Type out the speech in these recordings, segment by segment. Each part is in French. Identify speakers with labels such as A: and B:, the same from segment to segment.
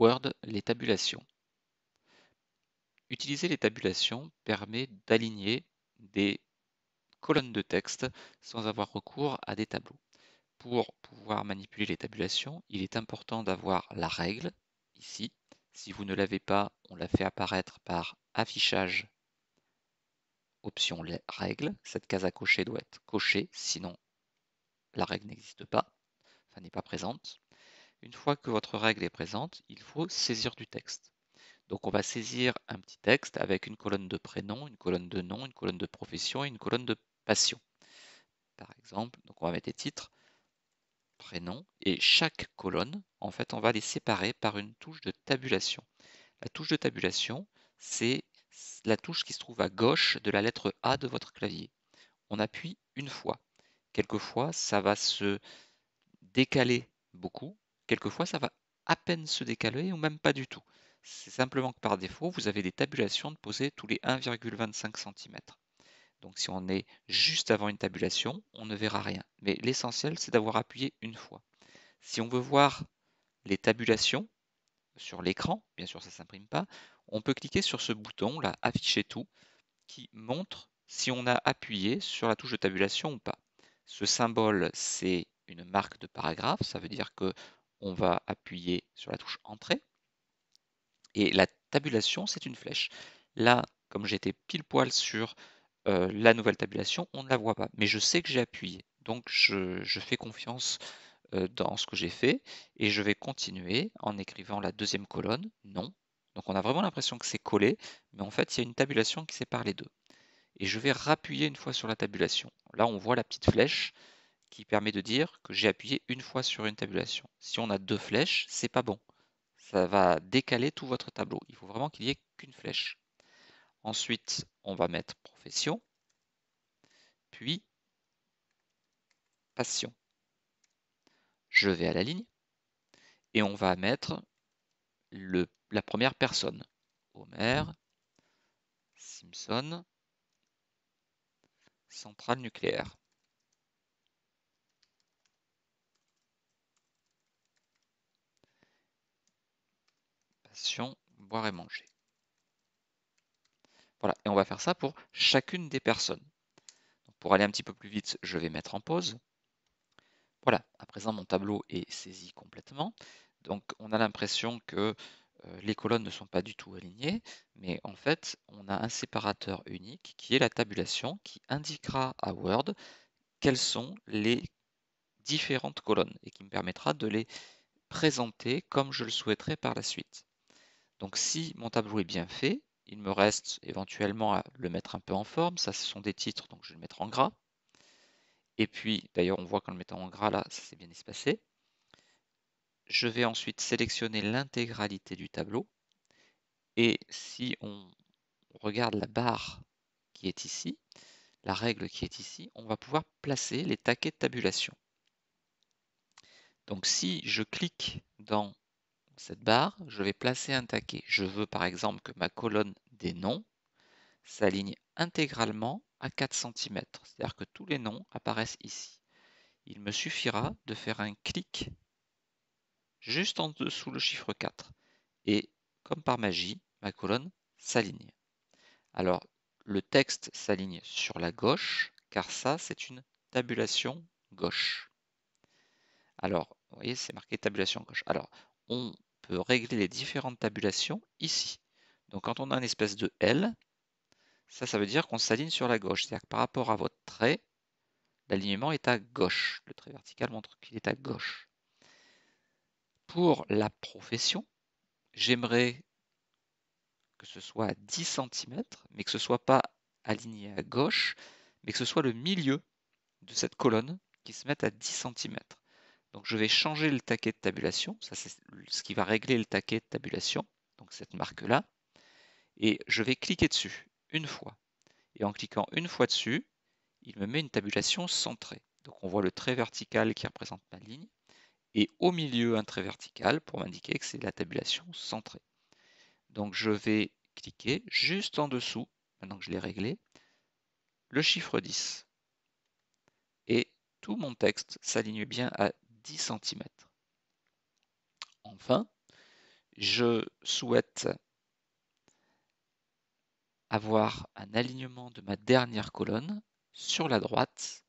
A: Word les tabulations. Utiliser les tabulations permet d'aligner des colonnes de texte sans avoir recours à des tableaux. Pour pouvoir manipuler les tabulations, il est important d'avoir la règle ici. Si vous ne l'avez pas, on la fait apparaître par affichage option règle. Cette case à cocher doit être cochée, sinon la règle n'existe pas, enfin n'est pas présente. Une fois que votre règle est présente, il faut saisir du texte. Donc on va saisir un petit texte avec une colonne de prénom, une colonne de nom, une colonne de profession et une colonne de passion. Par exemple, donc on va mettre des titres, prénom, et chaque colonne, en fait, on va les séparer par une touche de tabulation. La touche de tabulation, c'est la touche qui se trouve à gauche de la lettre A de votre clavier. On appuie une fois. Quelquefois, ça va se décaler beaucoup, Quelquefois, ça va à peine se décaler ou même pas du tout. C'est simplement que par défaut, vous avez des tabulations de poser tous les 1,25 cm. Donc si on est juste avant une tabulation, on ne verra rien. Mais l'essentiel, c'est d'avoir appuyé une fois. Si on veut voir les tabulations sur l'écran, bien sûr ça ne s'imprime pas, on peut cliquer sur ce bouton là, afficher tout, qui montre si on a appuyé sur la touche de tabulation ou pas. Ce symbole, c'est une marque de paragraphe, ça veut dire que on va appuyer sur la touche Entrée. Et la tabulation, c'est une flèche. Là, comme j'étais pile poil sur euh, la nouvelle tabulation, on ne la voit pas. Mais je sais que j'ai appuyé. Donc je, fais confiance euh, dans ce que j'ai fait. Et je vais continuer en écrivant la deuxième colonne, non. Donc on a vraiment l'impression que c'est collé, mais en fait il y a une tabulation qui sépare les deux. Et je vais rappuyer une fois sur la tabulation. Là on voit la petite flèche qui permet de dire que j'ai appuyé une fois sur une tabulation. Si on a deux flèches, c'est pas bon. Ça va décaler tout votre tableau. Il faut vraiment qu'il n'y ait qu'une flèche. Ensuite, on va mettre profession, puis passion. Je vais à la ligne et on va mettre la première personne. Homer, Simpson, centrale nucléaire. boire et manger. Voilà, et on va faire ça pour chacune des personnes. pour aller un petit peu plus vite, je vais mettre en pause. Voilà, à présent mon tableau est saisi complètement. Donc on a l'impression que euh, les colonnes ne sont pas du tout alignées, mais en fait on a un séparateur unique qui est la tabulation qui indiquera à Word quelles sont les différentes colonnes et qui me permettra de les présenter comme je le souhaiterais par la suite. Donc si mon tableau est bien fait, il me reste éventuellement à le mettre un peu en forme. Ça, ce sont des titres, donc je vais le mettre en gras. Et puis, d'ailleurs, on voit qu'en le mettant en gras, là, ça s'est bien espacé. Je vais ensuite sélectionner l'intégralité du tableau. Et si on regarde la barre qui est ici, la règle qui est ici, on va pouvoir placer les taquets de tabulation. Donc si je clique dans cette barre, je vais placer un taquet. Je veux par exemple que ma colonne des noms s'aligne intégralement à 4 cm, c'est-à-dire que tous les noms apparaissent ici. Il me suffira de faire un clic juste en dessous le chiffre 4 et comme par magie, ma colonne s'aligne. Alors, le texte s'aligne sur la gauche, car ça, c'est une tabulation gauche. Alors, vous voyez, c'est marqué tabulation gauche. Alors, on régler les différentes tabulations ici. Donc quand on a une espèce de L, ça, ça veut dire qu'on s'aligne sur la gauche. C'est-à-dire que par rapport à votre trait, l'alignement est à gauche. Le trait vertical montre qu'il est à gauche. Pour la profession, j'aimerais que ce soit à 10 cm, mais que ce ne soit pas aligné à gauche, mais que ce soit le milieu de cette colonne qui se mette à 10 cm. Donc je vais changer le taquet de tabulation, ça c'est ce qui va régler le taquet de tabulation, donc cette marque-là, et je vais cliquer dessus une fois. Et en cliquant une fois dessus, il me met une tabulation centrée. Donc on voit le trait vertical qui représente ma ligne, et au milieu un trait vertical pour m'indiquer que c'est la tabulation centrée. Donc je vais cliquer juste en dessous, maintenant que je l'ai réglé, le chiffre 10. Et tout mon texte s'aligne bien à 10 cm. Enfin, je souhaite avoir un alignement de ma dernière colonne sur la droite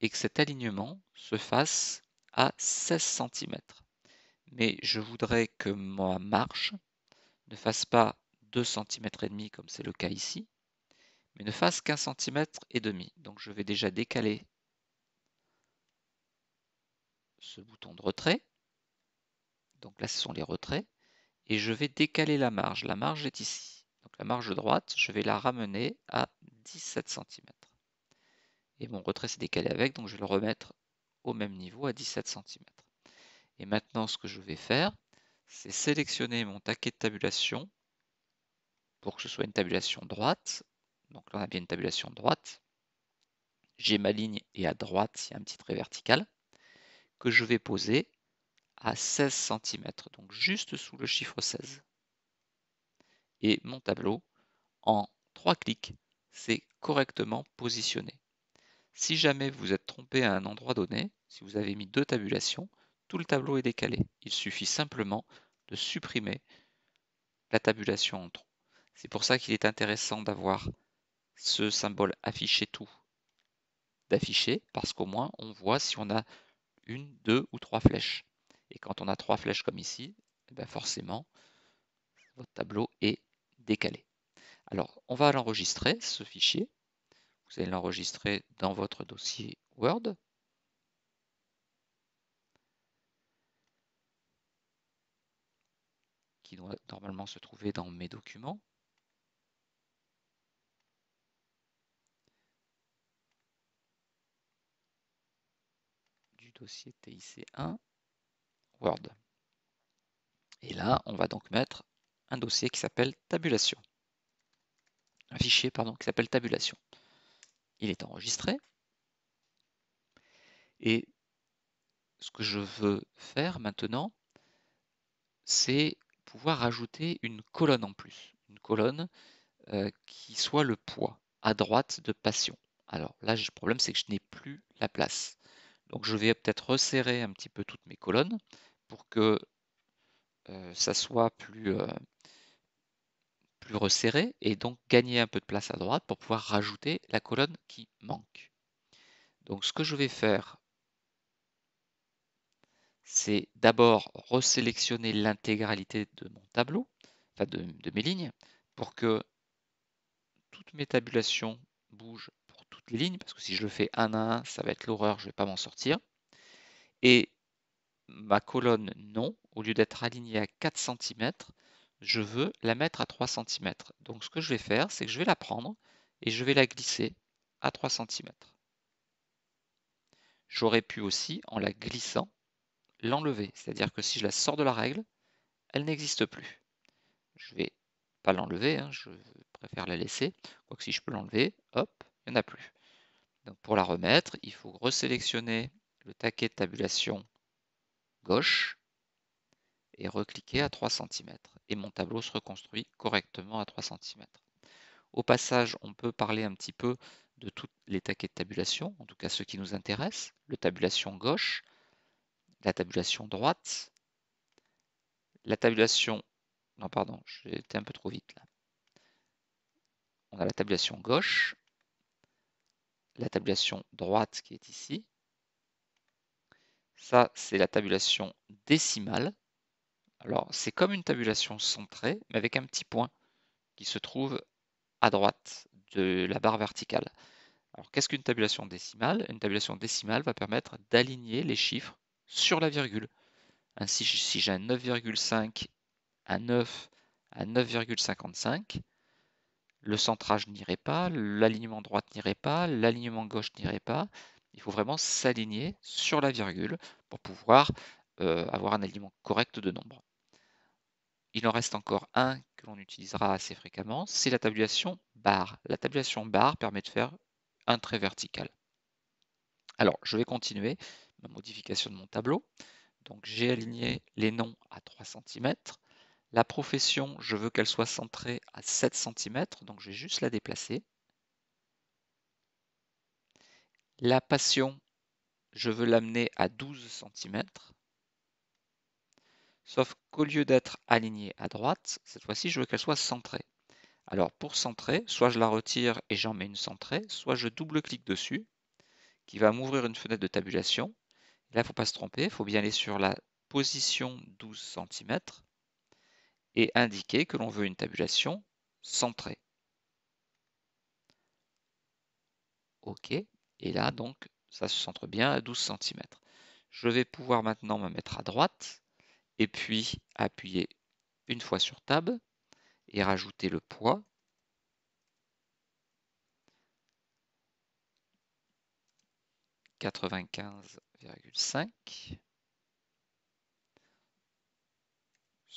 A: et que cet alignement se fasse à 16 cm. Mais je voudrais que ma marche ne fasse pas 2 cm et demi comme c'est le cas ici, mais ne fasse qu'un cm et demi. Donc je vais déjà décaler ce bouton de retrait. Donc là, ce sont les retraits. Et je vais décaler la marge. La marge est ici. Donc la marge droite, je vais la ramener à 17 cm. Et mon retrait s'est décalé avec, donc je vais le remettre au même niveau à 17 cm. Et maintenant, ce que je vais faire, c'est sélectionner mon taquet de tabulation pour que ce soit une tabulation droite. Donc là, on a bien une tabulation droite. J'ai ma ligne et à droite, il y a un petit trait vertical que je vais poser à 16 cm, donc juste sous le chiffre 16. Et mon tableau, en trois clics, s'est correctement positionné. Si jamais vous êtes trompé à un endroit donné, si vous avez mis deux tabulations, tout le tableau est décalé. Il suffit simplement de supprimer la tabulation en trop. C'est pour ça qu'il est intéressant d'avoir ce symbole afficher tout d'afficher parce qu'au moins on voit si on a une, deux ou trois flèches. Et quand on a trois flèches comme ici, eh ben, forcément, votre tableau est décalé. Alors, on va l'enregistrer, ce fichier. Vous allez l'enregistrer dans votre dossier Word. qui doit normalement se trouver dans mes documents. du dossier TIC1 Word. Et là, on va donc mettre un dossier qui s'appelle tabulation. Un fichier, pardon, qui s'appelle tabulation. Il est enregistré. Et ce que je veux faire maintenant, c'est pouvoir ajouter une colonne en plus. Une colonne euh, qui soit le poids à droite de Passion. Alors là, le problème, c'est que je n'ai plus la place. Donc je vais peut-être resserrer un petit peu toutes mes colonnes pour que euh, ça soit plus, euh, plus resserré et donc gagner un peu de place à droite pour pouvoir rajouter la colonne qui manque. Donc ce que je vais faire, c'est d'abord resélectionner l'intégralité de mon tableau, enfin de, de mes lignes, pour que toutes mes tabulations bougent ligne, parce que si je le fais un à un, ça va être l'horreur, je ne vais pas m'en sortir. Et ma colonne non, au lieu d'être alignée à 4 cm, je veux la mettre à 3 cm. Donc ce que je vais faire, c'est que je vais la prendre et je vais la glisser à 3 cm. J'aurais pu aussi, en la glissant, l'enlever. C'est-à-dire que si je la sors de la règle, elle n'existe plus. Je ne vais pas l'enlever, hein, je préfère la laisser. Quoique si je peux l'enlever, hop, il n'y en a plus pour la remettre, il faut resélectionner le taquet de tabulation gauche et recliquer à 3 cm. Et mon tableau se reconstruit correctement à 3 cm. Au passage, on peut parler un petit peu de tous les taquets de tabulation, en tout cas ceux qui nous intéressent, le tabulation gauche, la tabulation droite, la tabulation... Non, pardon, j'ai été un peu trop vite là. On a la tabulation gauche, la tabulation droite qui est ici. Ça, c'est la tabulation décimale. Alors, c'est comme une tabulation centrée, mais avec un petit point qui se trouve à droite de la barre verticale. Alors, qu'est-ce qu'une tabulation décimale Une tabulation décimale va permettre d'aligner les chiffres sur la virgule. Ainsi, si j'ai un 9,5, un 9, un 9,55, le centrage n'irait pas, l'alignement droite n'irait pas, l'alignement gauche n'irait pas. Il faut vraiment s'aligner sur la virgule pour pouvoir euh, avoir un alignement correct de nombre. Il en reste encore un que l'on utilisera assez fréquemment, c'est la tabulation barre. La tabulation barre permet de faire un trait vertical. Alors, je vais continuer ma modification de mon tableau. Donc, j'ai aligné les noms à 3 cm. La profession, je veux qu'elle soit centrée à 7 cm, donc je vais juste la déplacer. La passion, je veux l'amener à 12 cm. Sauf qu'au lieu d'être alignée à droite, cette fois-ci, je veux qu'elle soit centrée. Alors pour centrer, soit je la retire et j'en mets une centrée, soit je double-clique dessus, qui va m'ouvrir une fenêtre de tabulation. Là, il ne faut pas se tromper, il faut bien aller sur la position 12 cm et indiquer que l'on veut une tabulation centrée. OK. Et là, donc, ça se centre bien à 12 cm. Je vais pouvoir maintenant me mettre à droite et puis appuyer une fois sur Tab et rajouter le poids. « 95,5 ».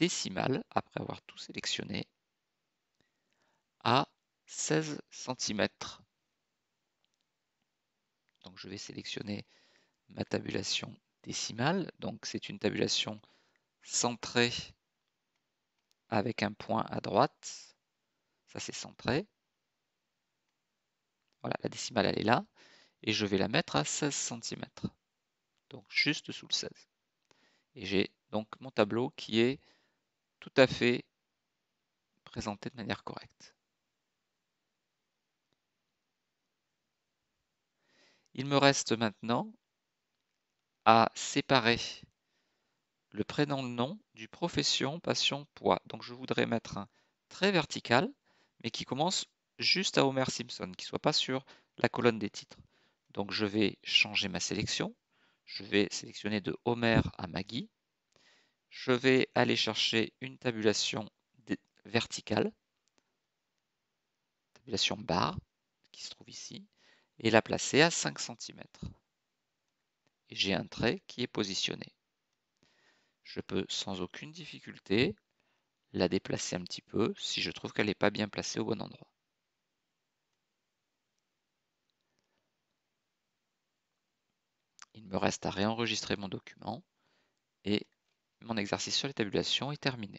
A: décimale, après avoir tout sélectionné, à 16 cm. Donc je vais sélectionner ma tabulation décimale. Donc c'est une tabulation centrée avec un point à droite. Ça c'est centré. Voilà, la décimale elle est là. Et je vais la mettre à 16 cm. Donc juste sous le 16. Et j'ai donc mon tableau qui est tout à fait présenté de manière correcte. Il me reste maintenant à séparer le prénom, le nom du profession, passion, poids. Donc je voudrais mettre un très vertical, mais qui commence juste à Homer Simpson, qui ne soit pas sur la colonne des titres. Donc je vais changer ma sélection. Je vais sélectionner de Homer à Maggie je vais aller chercher une tabulation verticale, tabulation barre, qui se trouve ici, et la placer à 5 cm. Et j'ai un trait qui est positionné. Je peux sans aucune difficulté la déplacer un petit peu si je trouve qu'elle n'est pas bien placée au bon endroit. Il me reste à réenregistrer mon document et mon exercice sur les tabulations est terminé.